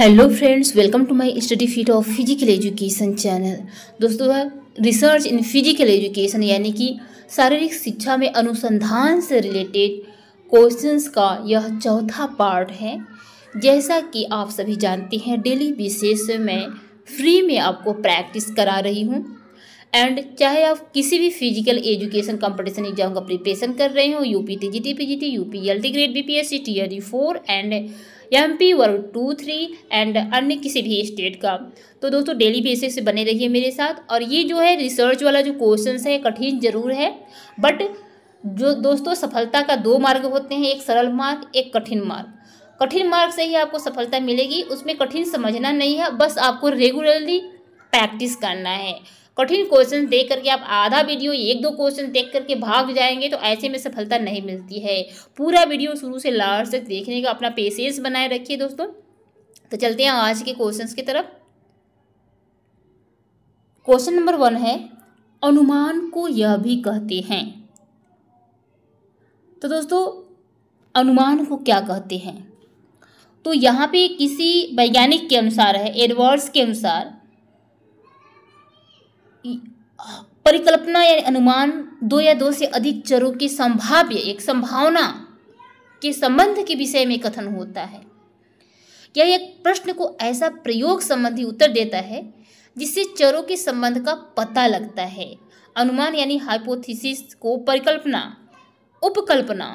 hello friends welcome to my study feet of physical education channel दोस्तों research in physical education यानी कि शारीरिक शिक्षा में अनुसंधान से रिलेटेड क्वेश्चंस का यह चौथा पार्ट है जैसा कि आप सभी जानते हैं डेली बेसिस में फ्री में आपको प्रैक्टिस करा रही हूँ एंड चाहे आप किसी भी फिजिकल एजुकेशन कंपटीशन एग्जाम का प्रिपरेशन कर रहे हो UP T G T P G T U P L T grade B P S C T R D four and M P वर्ग टू थ्री एंड अन्य किसी भी state का तो दोस्तों डेली बेसिस से बने रहिए मेरे साथ और ये जो है रिसर्च वाला जो क्वेश्चन है कठिन जरूर है बट जो दोस्तों सफलता का दो मार्ग होते हैं एक सरल मार्ग एक कठिन मार्ग कठिन मार्ग से ही आपको सफलता मिलेगी उसमें कठिन समझना नहीं है बस आपको रेगुलरली प्रैक्टिस करना है कठिन क्वेश्चन देख करके आप आधा वीडियो एक दो क्वेश्चन देख करके भाग जाएंगे तो ऐसे में सफलता नहीं मिलती है पूरा वीडियो शुरू से लास्ट तक देखने का अपना पेशेंस बनाए रखिए दोस्तों तो चलते हैं आज के क्वेश्चन की तरफ क्वेश्चन नंबर वन है अनुमान को यह भी कहते हैं तो दोस्तों अनुमान को क्या कहते हैं तो यहाँ पे किसी वैज्ञानिक के अनुसार है एडवर्ड्स के अनुसार परिकल्पना यानी अनुमान दो या दो से अधिक चरों के संभाव्य एक संभावना के संबंध के विषय में कथन होता है यह एक प्रश्न को ऐसा प्रयोग संबंधी उत्तर देता है जिससे चरों के संबंध का पता लगता है अनुमान यानी हाइपोथेसिस को परिकल्पना उपकल्पना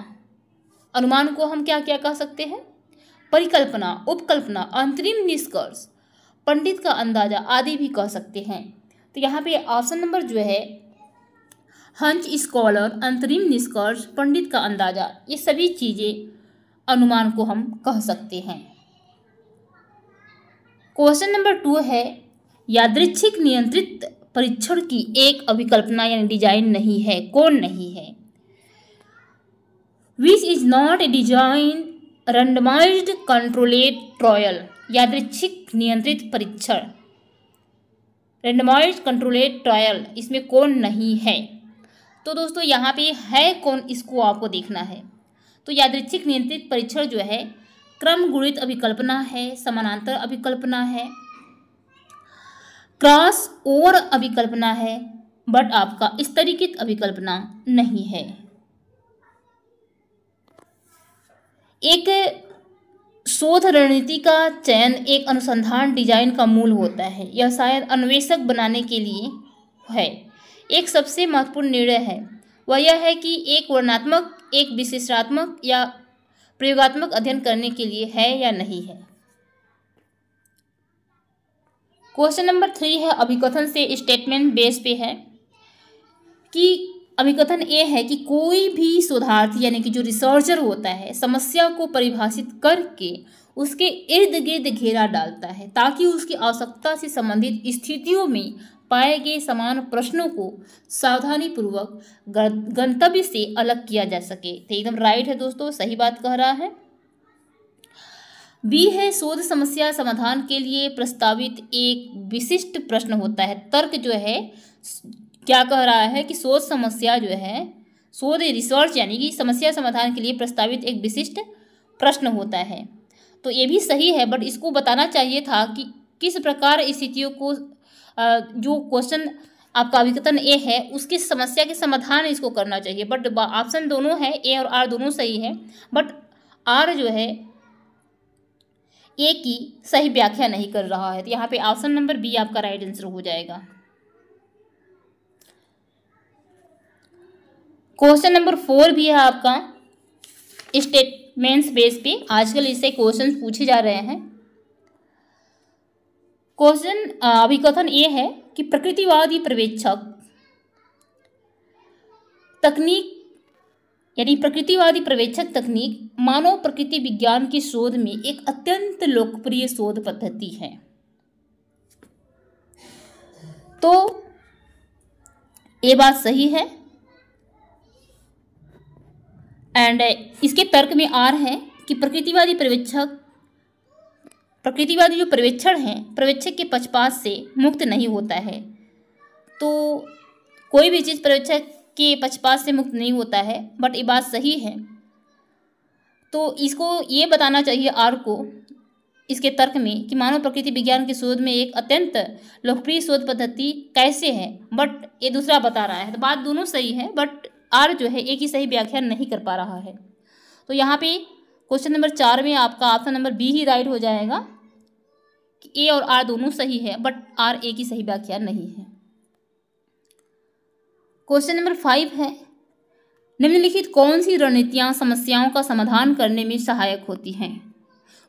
अनुमान को हम क्या क्या कह सकते हैं परिकल्पना उपकल्पना अंतरिम निष्कर्ष पंडित का अंदाजा आदि भी कह सकते हैं तो यहाँ पे ऑप्शन नंबर जो है हंच स्कॉलर अंतरिम निष्कर्ष पंडित का अंदाजा ये सभी चीज़ें अनुमान को हम कह सकते हैं क्वेश्चन नंबर टू है यादृच्छिक नियंत्रित परीक्षण की एक अभिकल्पना यानी डिजाइन नहीं है कौन नहीं है which is not a design randomise controlled trial यादृच्छिक नियंत्रित परीक्षण रेंडमाइज कंट्रोलेड ट्रायल इसमें कौन नहीं है तो दोस्तों यहाँ पे है कौन इसको आपको देखना है तो यादृच्छिक नियंत्रित परीक्षण जो है क्रम गुणित अभिकल्पना है समानांतर अभिकल्पना है क्रॉस ओवर अभिकल्पना है बट आपका स्तरीकृत अभिकल्पना नहीं है एक शोध रणनीति का चयन एक अनुसंधान डिजाइन का मूल होता है यह शायद अन्वेषक बनाने के लिए है एक सबसे महत्वपूर्ण निर्णय है वह यह है कि एक वर्णात्मक एक विशेषात्मक या प्रयोगात्मक अध्ययन करने के लिए है या नहीं है क्वेश्चन नंबर थ्री है अभिकथन से स्टेटमेंट बेस पे है कि अभिकथन ये है कि कोई भी शोधार्थी यानी कि जो रिसर्चर होता है समस्या को परिभाषित करके उसके इर्द गिर्द घेरा डालता है ताकि उसकी आवश्यकता से संबंधित स्थितियों में पाए गए समान प्रश्नों को सावधानीपूर्वक गंतव्य से अलग किया जा सके तो एकदम राइट है दोस्तों सही बात कह रहा है बी है शोध समस्या समाधान के लिए प्रस्तावित एक विशिष्ट प्रश्न होता है तर्क जो है क्या कह रहा है कि शोध समस्या जो है शोध रिसर्च यानी कि समस्या समाधान के लिए प्रस्तावित एक विशिष्ट प्रश्न होता है तो ये भी सही है बट इसको बताना चाहिए था कि किस प्रकार स्थितियों को जो क्वेश्चन आपका अभिकथन ए है उसकी समस्या के समाधान इसको करना चाहिए बट ऑप्शन दोनों है ए और आर दोनों सही है बट आर जो है ए की सही व्याख्या नहीं कर रहा है तो यहाँ पे ऑप्शन नंबर बी आपका राइट आंसर हो जाएगा क्वेश्चन नंबर फोर भी है आपका स्टेटमेंट्स बेस पे आजकल इससे क्वेश्चन पूछे जा रहे हैं क्वेश्चन अभी कथन ये है कि प्रकृतिवादी प्रवेक्षक तकनीक यानी प्रकृतिवादी प्रवेक्षक तकनीक मानव प्रकृति विज्ञान की शोध में एक अत्यंत लोकप्रिय शोध पद्धति है तो ये बात सही है एंड uh, इसके तर्क में आर है कि प्रकृतिवादी प्रवेक्षक प्रकृतिवादी जो प्रवेक्षण हैं प्रवेक्षक के पक्षपात से मुक्त नहीं होता है तो कोई भी चीज़ प्रवेक्षक के पक्षपात से मुक्त नहीं होता है बट ये बात सही है तो इसको ये बताना चाहिए आर को इसके तर्क में कि मानव प्रकृति विज्ञान के शोध में एक अत्यंत लोकप्रिय शोध पद्धति कैसे है बट ये दूसरा बता रहा है तो बात दोनों सही है बट आर जो है एक ही सही व्याख्या नहीं कर पा रहा है तो यहाँ पे क्वेश्चन नंबर चार में आपका ऑप्शन नंबर बी ही राइट हो जाएगा कि ए और आर दोनों सही है बट आर ए की सही व्याख्या नहीं है क्वेश्चन नंबर फाइव है निम्नलिखित कौन सी रणनीतियाँ समस्याओं का समाधान करने में सहायक होती हैं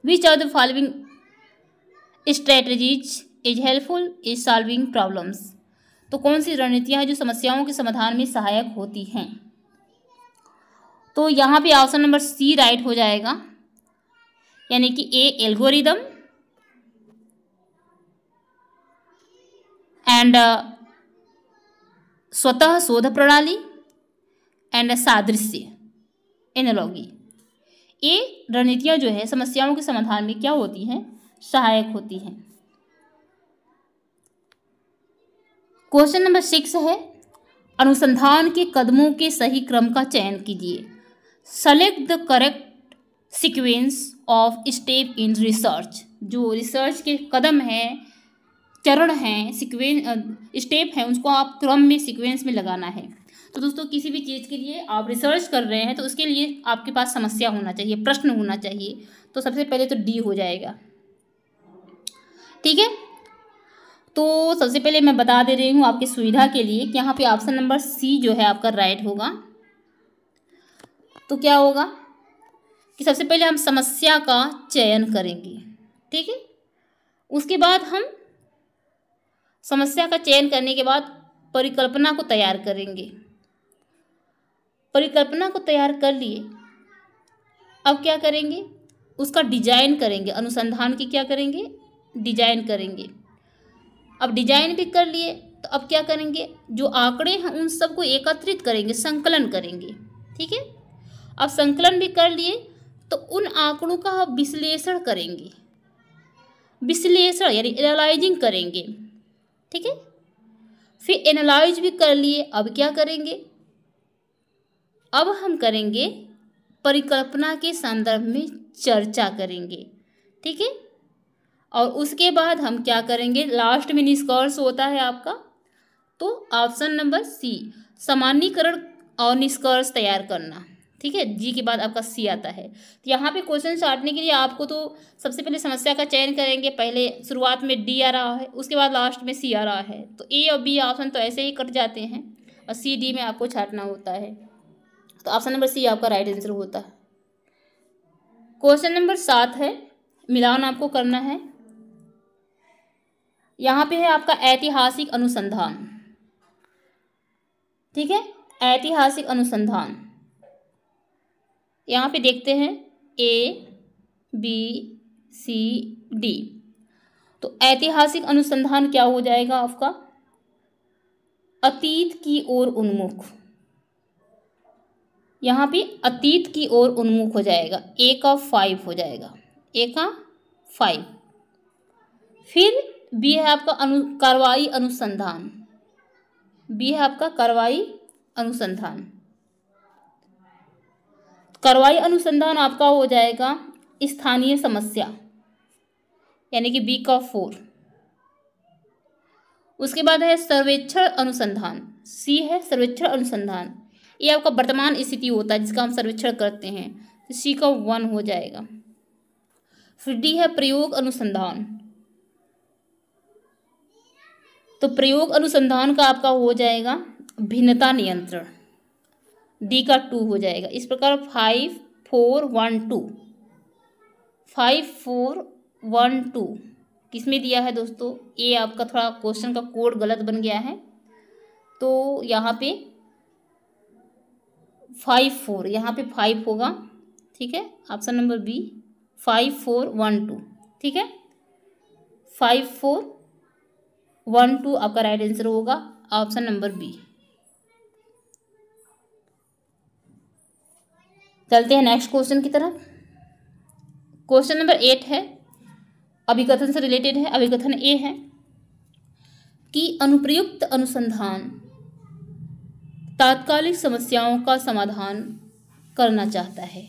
which are the following strategies is helpful is solving problems तो कौन सी रणनीतियाँ हैं जो समस्याओं के समाधान में सहायक होती हैं तो यहाँ पे ऑप्शन नंबर सी राइट हो जाएगा यानी कि ए एल्गोरिदम एंड स्वतः शोध प्रणाली एंड सादृश्य एनोलॉगी ये रणनीतियाँ जो है समस्याओं के समाधान में क्या होती हैं सहायक होती हैं क्वेश्चन नंबर सिक्स है अनुसंधान के कदमों के सही क्रम का चयन कीजिए select the correct sequence of step in research जो रिसर्च के कदम हैं चरण हैं सिक्वेंस स्टेप हैं उसको आप क्रम में सीक्वेंस में लगाना है तो दोस्तों किसी भी चीज़ के लिए आप रिसर्च कर रहे हैं तो उसके लिए आपके पास समस्या होना चाहिए प्रश्न होना चाहिए तो सबसे पहले तो डी हो जाएगा ठीक है तो सबसे पहले मैं बता दे रही हूँ आपकी सुविधा के लिए कि यहाँ पे ऑप्शन नंबर सी जो है आपका राइट होगा तो क्या होगा कि सबसे पहले हम समस्या का चयन करेंगे ठीक है उसके बाद हम समस्या का चयन करने के बाद परिकल्पना को तैयार करेंगे परिकल्पना को तैयार कर लिए अब क्या करेंगे उसका डिजाइन करेंगे अनुसंधान की क्या करेंगे डिजाइन करेंगे अब डिजाइन भी कर लिए तो अब क्या करेंगे जो आंकड़े हैं उन सबको एकत्रित करेंगे संकलन करेंगे ठीक है अब संकलन भी कर लिए तो उन आंकड़ों का हम विश्लेषण करेंगे विश्लेषण यानी एनालाइजिंग करेंगे ठीक है फिर एनालाइज भी कर लिए अब क्या करेंगे अब हम करेंगे परिकल्पना के संदर्भ में चर्चा करेंगे ठीक है और उसके बाद हम क्या करेंगे लास्ट में निष्कर्ष होता है आपका तो ऑप्शन नंबर सी सामान्यकरण और निष्कर्ष तैयार करना ठीक है जी के बाद आपका सी आता है तो यहाँ पे क्वेश्चन छाटने के लिए आपको तो सबसे पहले समस्या का चयन करेंगे पहले शुरुआत में डी आ रहा है उसके बाद लास्ट में सी आ रहा है तो ए और बी ऑप्शन तो ऐसे ही कट जाते हैं और सी डी में आपको छाटना होता है तो ऑप्शन नंबर सी आपका राइट आंसर होता है क्वेश्चन नंबर सात है मिलान आपको करना है यहाँ पे है आपका ऐतिहासिक अनुसंधान ठीक है ऐतिहासिक अनुसंधान यहाँ पे देखते हैं ए बी सी डी तो ऐतिहासिक अनुसंधान क्या हो जाएगा आपका अतीत की ओर उन्मुख यहाँ पे अतीत की ओर उन्मुख हो जाएगा ए का फाइव हो जाएगा ए का फाइव फिर बी है आपका अनु कार्रवाई अनुसंधान बी है आपका कार्रवाई अनुसंधान कार्रवाई अनुसंधान आपका हो जाएगा स्थानीय समस्या यानी कि बी का फोर उसके बाद है सर्वेक्षण अनुसंधान सी है सर्वेक्षण अनुसंधान ये आपका वर्तमान स्थिति होता है जिसका हम सर्वेक्षण करते हैं तो सी का वन हो जाएगा फिर डी है प्रयोग अनुसंधान तो प्रयोग अनुसंधान का आपका हो जाएगा भिन्नता नियंत्रण डी का टू हो जाएगा इस प्रकार five four one two five four one two किस में दिया है दोस्तों ये आपका थोड़ा क्वेश्चन का कोड गलत बन गया है तो यहाँ पे फाइव फोर यहाँ पे फाइव होगा ठीक है option number B five four one two ठीक है फाइव फोर वन टू आपका राइट आंसर होगा ऑप्शन नंबर बी चलते हैं नेक्स्ट क्वेश्चन की तरफ क्वेश्चन नंबर एट है अभिकथन से रिलेटेड है अभिकथन ए है कि अनुप्रयुक्त अनुसंधान तात्कालिक समस्याओं का समाधान करना चाहता है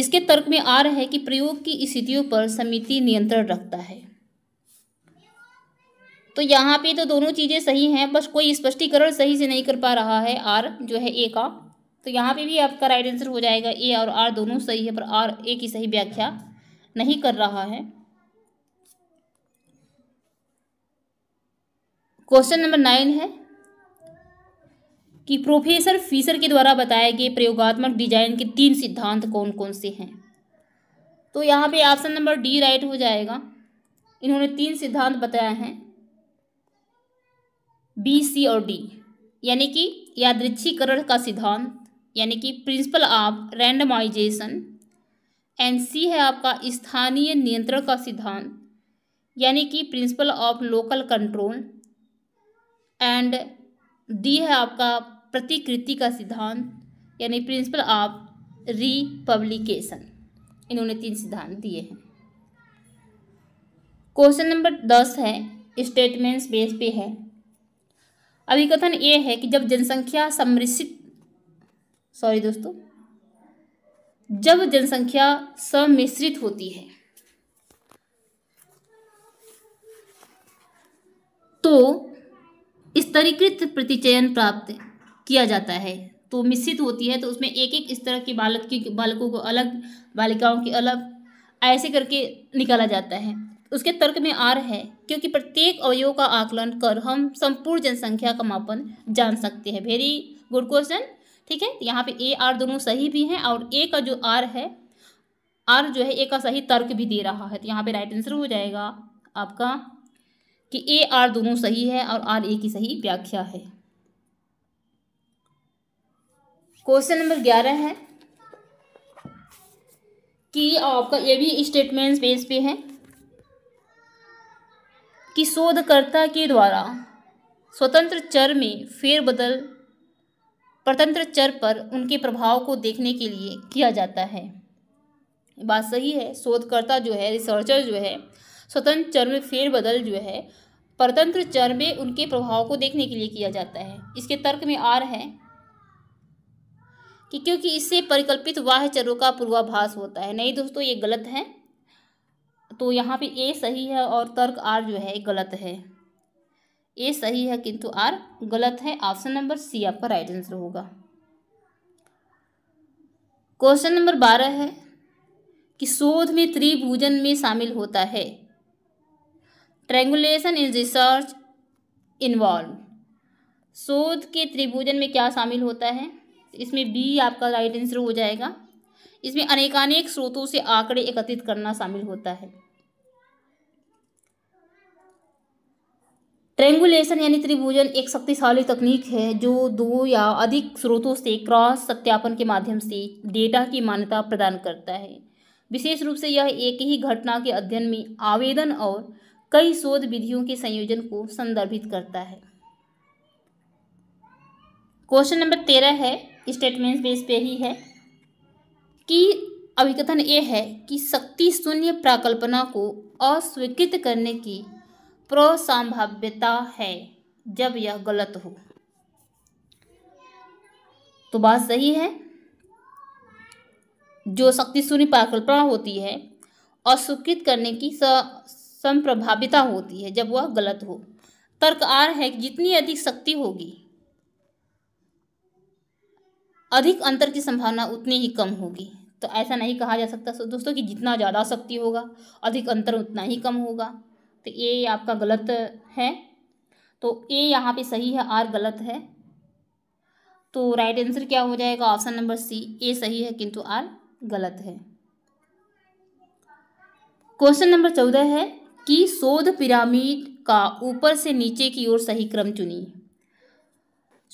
इसके तर्क में आ रहा है कि प्रयोग की स्थितियों पर समिति नियंत्रण रखता है तो यहाँ पे तो दोनों चीज़ें सही हैं बस कोई स्पष्टीकरण सही से नहीं कर पा रहा है आर जो है ए का तो यहाँ पे भी आपका राइट आंसर हो जाएगा ए और आर दोनों सही है पर आर ए की सही व्याख्या नहीं कर रहा है क्वेश्चन नंबर नाइन है कि प्रोफेसर फीसर के द्वारा बताए गए प्रयोगात्मक डिजाइन के तीन सिद्धांत कौन कौन से हैं तो यहाँ पे ऑप्शन नंबर डी राइट हो जाएगा इन्होंने तीन सिद्धांत बताए हैं बी सी और डी यानी कि यादृच्छीकरण का सिद्धांत यानी कि principle of randomisation and C है आपका स्थानीय नियंत्रण का सिद्धांत यानी कि principle of local control and D है आपका प्रतिकृति का सिद्धांत यानी प्रिंसिपल ऑफ रिपब्लिकेशन इन्होंने तीन सिद्धांत दिए हैं क्वेश्चन नंबर दस है स्टेटमेंट्स बेस पे है अभिकथन ये है कि जब जनसंख्या समृषित सॉरी दोस्तों जब जनसंख्या समिश्रित होती है तो स्तरीकृत प्रतिचयन प्राप्त किया जाता है तो मिश्रित होती है तो उसमें एक एक इस तरह के बालक की बालकों को अलग बालिकाओं की अलग ऐसे करके निकाला जाता है उसके तर्क में आर है क्योंकि प्रत्येक अवयव का आकलन कर हम संपूर्ण जनसंख्या का मापन जान सकते हैं वेरी गुड क्वेश्चन ठीक है यहाँ पे ए आर दोनों सही भी हैं और ए का जो आर है आर जो है ए का सही तर्क भी दे रहा है तो यहाँ पे राइट आंसर हो जाएगा आपका कि ए आर दोनों सही है और आर ए की सही व्याख्या है क्वेश्चन नंबर ग्यारह है कि आपका ये भी स्टेटमेंट पेज पे है कि शोधकर्ता के द्वारा स्वतंत्र चर में फेरबदल परतंत्र चर पर उनके प्रभाव को देखने के लिए किया जाता है बात सही है शोधकर्ता जो है रिसर्चर जो है स्वतंत्र चर में फेरबदल जो है परतंत्र चर में उनके प्रभाव को देखने के लिए किया जाता है इसके तर्क में आर है कि क्योंकि इससे परिकल्पित वाह चरों का पूर्वाभास होता है नहीं दोस्तों ये गलत है तो यहाँ पे ए सही है और तर्क आर जो है गलत है ए सही है किंतु आर गलत है ऑप्शन नंबर सी आपका राइट आंसर होगा क्वेश्चन नंबर बारह है कि शोध में त्रिभुजन में शामिल होता है ट्रेंगुलेशन इज रिसर्च इन्वॉल्व शोध के त्रिभुजन में क्या शामिल होता है इसमें बी आपका राइट आंसर हो जाएगा इसमें अनेकानेक स्रोतों से आंकड़े एकत्रित करना शामिल होता है ट्रेंगुलेशन यानी त्रिभुजन एक शक्तिशाली तकनीक है जो दो या अधिक स्रोतों से क्रॉस सत्यापन के माध्यम से डेटा की मान्यता प्रदान करता है विशेष रूप से यह एक ही घटना के अध्ययन में आवेदन और कई शोध विधियों के संयोजन को संदर्भित करता है क्वेश्चन नंबर तेरह है स्टेटमेंट बेस पे ही है कि अभिकथन ये है कि शक्ति शून्य प्राकल्पना को अस्वीकृत करने की प्रोसंभाव्यता है जब यह गलत हो तो बात सही है जो शक्ति शून्य परिकल्पना होती है स्वीकृत करने की संप्रभाविता होती है जब वह गलत हो तर्क आर है कि जितनी अधिक शक्ति होगी अधिक अंतर की संभावना उतनी ही कम होगी तो ऐसा नहीं कहा जा सकता दोस्तों कि जितना ज़्यादा शक्ति होगा अधिक अंतर उतना ही कम होगा तो ए आपका गलत है तो ए यहाँ पे सही है आर गलत है तो राइट आंसर क्या हो जाएगा ऑप्शन नंबर सी ए सही है किंतु आर गलत है क्वेश्चन नंबर चौदह है कि शोध पिरामिड का ऊपर से नीचे की ओर सही क्रम चुनिए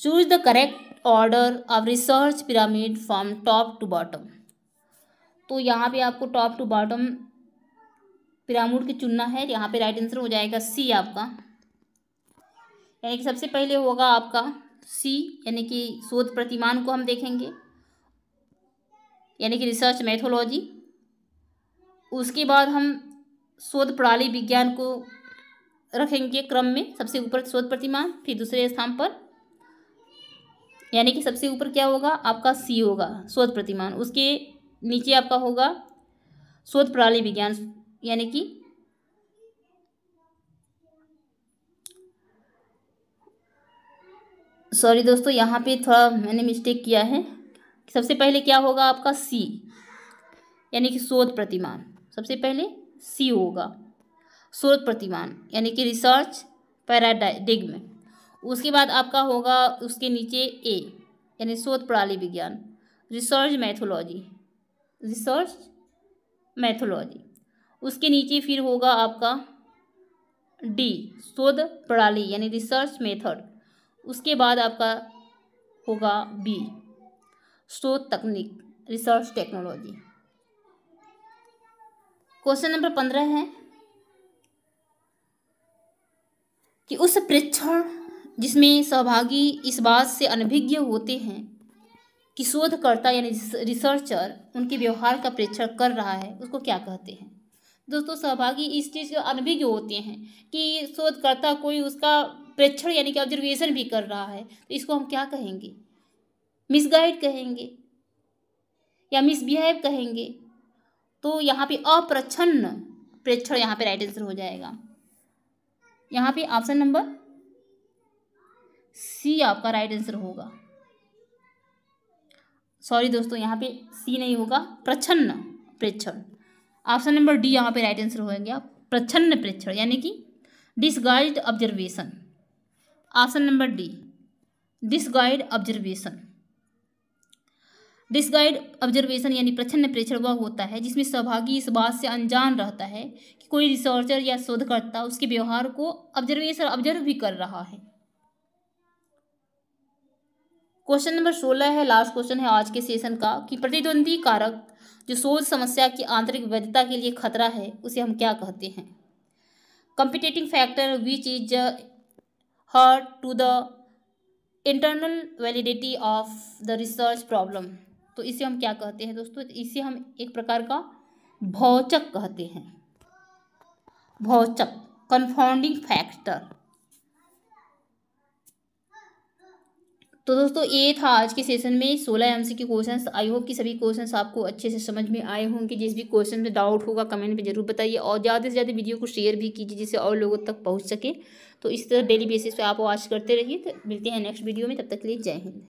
choose the correct order of research pyramid from top to bottom तो यहाँ पे आपको टॉप टू बॉटम पिरामिड के चुनना है यहाँ पे राइट आंसर हो जाएगा सी आपका यानी कि सबसे पहले होगा आपका सी यानी कि शोध प्रतिमान को हम देखेंगे यानी कि रिसर्च मैथोलॉजी उसके बाद हम शोध प्रणाली विज्ञान को रखेंगे क्रम में सबसे ऊपर शोध प्रतिमान फिर दूसरे स्थान पर यानी कि सबसे ऊपर क्या होगा आपका सी होगा शोध प्रतिमान उसके नीचे आपका होगा शोध प्रणाली विज्ञान यानी कि सॉरी दोस्तों यहाँ पे थोड़ा मैंने मिस्टेक किया है सबसे पहले क्या होगा आपका सी यानी कि शोध प्रतिमान सबसे पहले सी होगा शोध प्रतिमान यानी कि रिसर्च पैराडिग्म उसके बाद आपका होगा उसके नीचे ए यानी शोध प्रणाली विज्ञान रिसर्च मैथोलॉजी रिसर्च मैथोलॉजी उसके नीचे फिर होगा आपका डी शोध प्रणाली यानी रिसर्च मेथड उसके बाद आपका होगा बी शोध तकनीक रिसर्च टेक्नोलॉजी क्वेश्चन नंबर पंद्रह है कि उस परीक्षण जिसमें सहभागी इस बात से अनभिज्ञ होते हैं कि शोधकर्ता यानी रिसर्चर उनके व्यवहार का परीक्षण कर रहा है उसको क्या कहते हैं दोस्तों सहभागी इस चीज़ के अनभिज्ञ होते हैं कि शोधकर्ता कोई उसका प्रेक्षण यानी कि ऑब्जर्वेशन भी कर रहा है तो इसको हम क्या कहेंगे मिसगाइड कहेंगे या मिसबिहेव कहेंगे तो यहाँ पे अप्रच्छन्न प्रेक्षण यहाँ पे राइट आंसर हो जाएगा यहाँ पे ऑप्शन नंबर सी आपका राइट आंसर होगा सॉरी दोस्तों यहाँ पे सी नहीं होगा प्रच्छन्न प्रेक्षण ऑप्शन नंबर डी यहाँ पे राइट आंसर हो गया प्रच्छन्न प्रेक्षण यानी कि disguised observation option number D disguised observation disguised observation यानी प्रच्छन्न प्रेक्षण वह होता है जिसमें सहभागी इस बात से अनजान रहता है कि कोई रिसर्चर या शोधकर्ता उसके व्यवहार को ऑब्जर्वेशन ऑब्जर्व भी कर रहा है क्वेश्चन नंबर सोलह है लास्ट क्वेश्चन है आज के सेशन का कि प्रतिद्वंदी कारक जो सोच समस्या की आंतरिक वैधता के लिए खतरा है उसे हम क्या कहते हैं competing factor which is hurt to the internal validity of the research problem तो इसे हम क्या कहते हैं दोस्तों इसे हम एक प्रकार का भौचक कहते हैं भौचक कन्फाउंडिंग फैक्टर तो दोस्तों ये था आज के सेशन में सोलह एम सी के क्वेश्चन आई होप कि सभी क्वेश्चन आपको अच्छे से समझ में आए होंगे जिस भी क्वेश्चन में डाउट होगा कमेंट में जरूर बताइए और ज़्यादा से ज़्यादा वीडियो को शेयर भी कीजिए जिससे और लोगों तक पहुँच सके तो इस तरह डेली बेसिस पे आप वॉच करते रहिए तो मिलते हैं नेक्स्ट वीडियो में तब तक के लिए जय हिंद